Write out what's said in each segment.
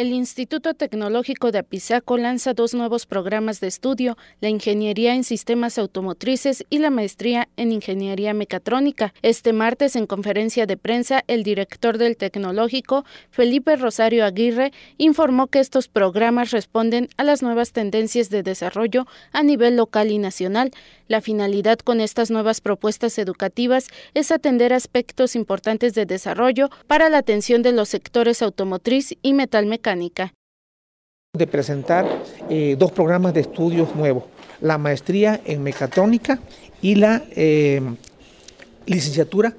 El Instituto Tecnológico de Apizaco lanza dos nuevos programas de estudio, la Ingeniería en Sistemas Automotrices y la Maestría en Ingeniería Mecatrónica. Este martes, en conferencia de prensa, el director del tecnológico, Felipe Rosario Aguirre, informó que estos programas responden a las nuevas tendencias de desarrollo a nivel local y nacional. La finalidad con estas nuevas propuestas educativas es atender aspectos importantes de desarrollo para la atención de los sectores automotriz y metalmecánico de presentar eh, dos programas de estudios nuevos, la maestría en mecatrónica y la eh, licenciatura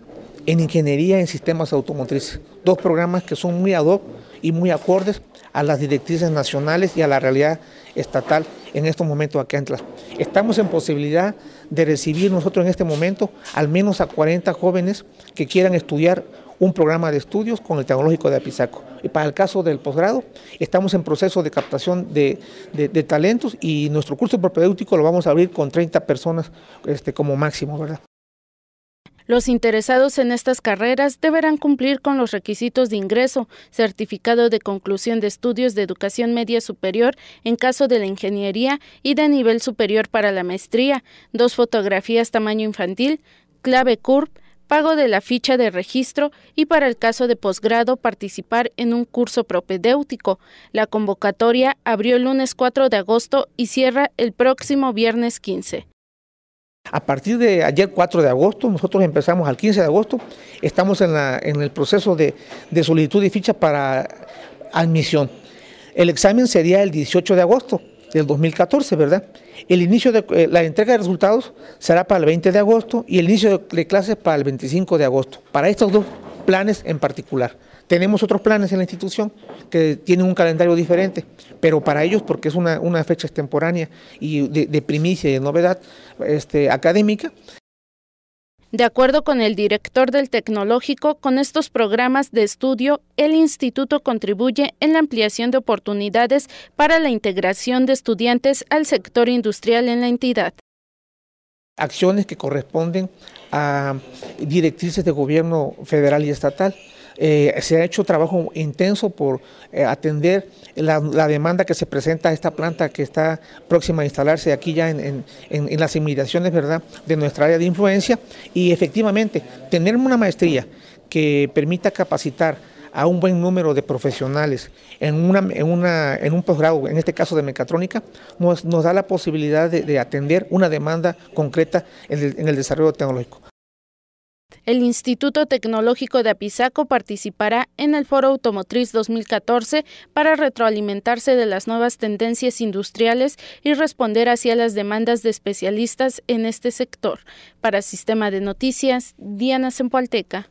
en ingeniería en sistemas automotrices. Dos programas que son muy ad hoc y muy acordes a las directrices nacionales y a la realidad estatal en estos momentos acá en Tlaxcala. Estamos en posibilidad de recibir nosotros en este momento al menos a 40 jóvenes que quieran estudiar un programa de estudios con el Tecnológico de Apizaco. Y para el caso del posgrado, estamos en proceso de captación de, talentos y nuestro curso propedéutico lo vamos a abrir con 30 personas este, como máximo, ¿verdad? Los interesados en estas carreras deberán cumplir con los requisitos de ingreso, certificado de conclusión de estudios de educación media superior en caso de la ingeniería y de nivel superior para la maestría, dos fotografías tamaño infantil, clave CURP, pago de la ficha de registro y para el caso de posgrado participar en un curso propedéutico. La convocatoria abrió el lunes 4 de agosto y cierra el próximo viernes 15. A partir de ayer 4 de agosto, nosotros empezamos al 15 de agosto, estamos en, el proceso de, solicitud y ficha para admisión. El examen sería el 18 de agosto del 2014, ¿verdad? El inicio de eh, la entrega de resultados será para el 20 de agosto y el inicio de, clases para el 25 de agosto. Para estos dos planes en particular. Tenemos otros planes en la institución que tienen un calendario diferente, pero para ellos, porque es una, fecha extemporánea y de, primicia y de novedad este, académica, de acuerdo con el director del tecnológico, con estos programas de estudio, el instituto contribuye en la ampliación de oportunidades para la integración de estudiantes al sector industrial en la entidad acciones que corresponden a directrices de gobierno federal y estatal. Eh, se ha hecho trabajo intenso por eh, atender la, demanda que se presenta a esta planta que está próxima a instalarse aquí ya en, las inmediaciones ¿verdad? de nuestra área de influencia y efectivamente tener una maestría que permita capacitar a un buen número de profesionales en, en, un posgrado, en este caso de mecatrónica, nos, nos da la posibilidad de, atender una demanda concreta en el, desarrollo tecnológico. El Instituto Tecnológico de Apizaco participará en el Foro Automotriz 2014 para retroalimentarse de las nuevas tendencias industriales y responder hacia las demandas de especialistas en este sector. Para Sistema de Noticias, Diana Sempoalteca.